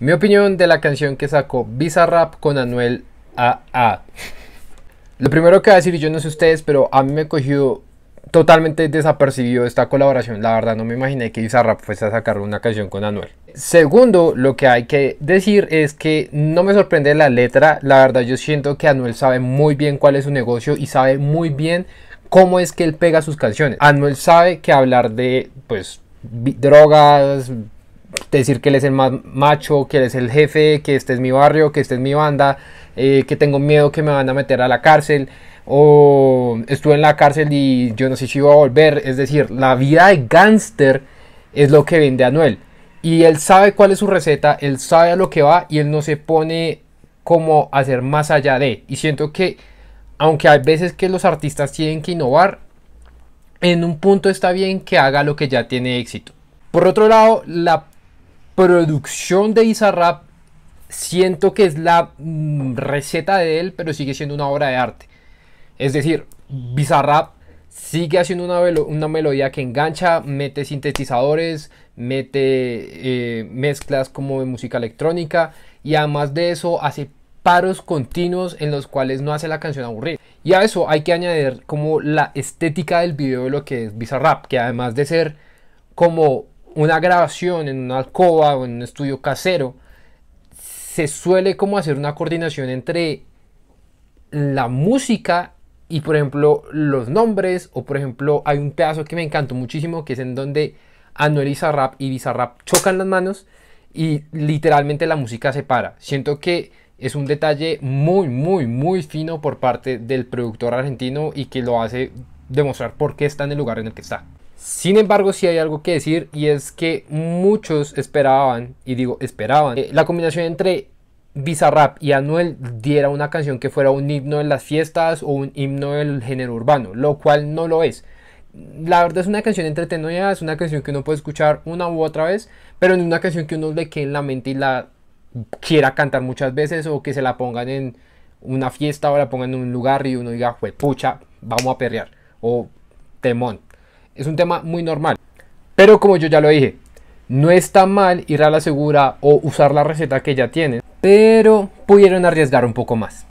Mi opinión de la canción que sacó Bizarrap con Anuel AA. Lo primero que voy a decir, yo no sé ustedes, pero a mí me cogió totalmente desapercibido esta colaboración. La verdad, no me imaginé que Bizarrap fuese a sacar una canción con Anuel. Segundo, lo que hay que decir es que no me sorprende la letra. La verdad, yo siento que Anuel sabe muy bien cuál es su negocio y sabe muy bien cómo es que él pega sus canciones. Anuel sabe que hablar de, pues, drogas, decir que él es el más macho, que él es el jefe, que este es mi barrio, que este es mi banda, eh, que tengo miedo que me van a meter a la cárcel, o estuve en la cárcel y yo no sé si iba a volver. Es decir, la vida de gángster es lo que vende Anuel. Y él sabe cuál es su receta, él sabe a lo que va y él no se pone como a hacer más allá de. Y siento que, aunque hay veces que los artistas tienen que innovar, en un punto está bien que haga lo que ya tiene éxito. Por otro lado, la producción de Bizarrap siento que es la mm, receta de él, pero sigue siendo una obra de arte. Es decir, Bizarrap sigue haciendo una, una melodía que engancha, mete sintetizadores, mete eh, mezclas como de música electrónica y además de eso hace paros continuos en los cuales no hace la canción aburrir Y a eso hay que añadir como la estética del video de lo que es Bizarrap, que además de ser como una grabación en una alcoba o en un estudio casero, se suele como hacer una coordinación entre la música y por ejemplo los nombres o por ejemplo hay un pedazo que me encantó muchísimo que es en donde Anuel y y Bizarrap chocan las manos y literalmente la música se para. Siento que es un detalle muy muy muy fino por parte del productor argentino y que lo hace demostrar por qué está en el lugar en el que está. Sin embargo, sí hay algo que decir y es que muchos esperaban, y digo esperaban, la combinación entre Bizarrap y Anuel diera una canción que fuera un himno de las fiestas o un himno del género urbano, lo cual no lo es. La verdad es una canción entretenida, es una canción que uno puede escuchar una u otra vez, pero no una canción que uno le quede en la mente y la quiera cantar muchas veces o que se la pongan en una fiesta o la pongan en un lugar y uno diga, pucha, vamos a perrear o temón, es un tema muy normal. Pero como yo ya lo dije, no está mal ir a la segura o usar la receta que ya tienen, pero pudieron arriesgar un poco más.